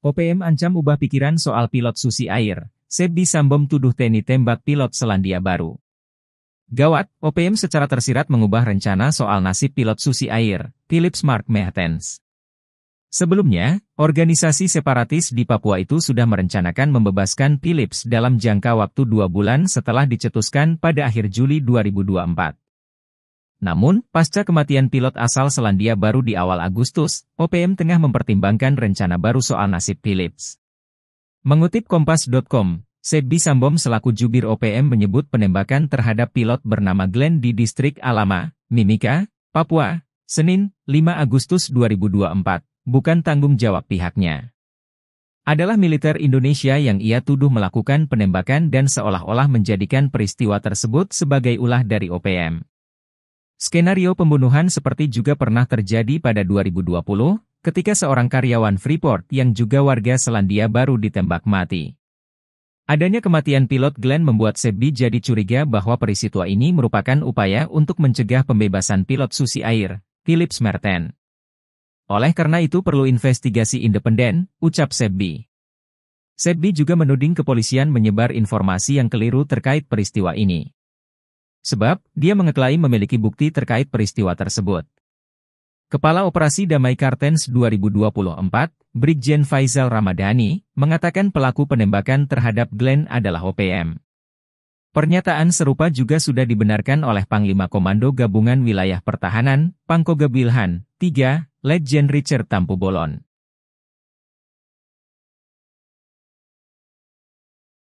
OPM ancam ubah pikiran soal pilot Susi Air, Sebi Sambom tuduh TNI tembak pilot Selandia Baru. Gawat, OPM secara tersirat mengubah rencana soal nasib pilot Susi Air, Philips Mark Mehtens. Sebelumnya, organisasi separatis di Papua itu sudah merencanakan membebaskan Philips dalam jangka waktu dua bulan setelah dicetuskan pada akhir Juli 2024. Namun, pasca kematian pilot asal Selandia Baru di awal Agustus, OPM tengah mempertimbangkan rencana baru soal nasib Philips. Mengutip Kompas.com, Sebi Sambom selaku jubir OPM menyebut penembakan terhadap pilot bernama Glenn di distrik Alama, Mimika, Papua, Senin, 5 Agustus 2024, bukan tanggung jawab pihaknya. Adalah militer Indonesia yang ia tuduh melakukan penembakan dan seolah-olah menjadikan peristiwa tersebut sebagai ulah dari OPM. Skenario pembunuhan seperti juga pernah terjadi pada 2020, ketika seorang karyawan Freeport yang juga warga Selandia Baru ditembak mati. Adanya kematian pilot Glenn membuat Sebi jadi curiga bahwa peristiwa ini merupakan upaya untuk mencegah pembebasan pilot Susi Air, Philips Merten. Oleh karena itu perlu investigasi independen, ucap Sebi. Sebi juga menuding kepolisian menyebar informasi yang keliru terkait peristiwa ini. Sebab, dia mengeklaim memiliki bukti terkait peristiwa tersebut. Kepala Operasi Damai Kartens 2024, Brigjen Faisal Ramadhani, mengatakan pelaku penembakan terhadap Glenn adalah OPM. Pernyataan serupa juga sudah dibenarkan oleh Panglima Komando Gabungan Wilayah Pertahanan, Pangkoga Bilhan, 3, Legend Richard Tampu Bolon.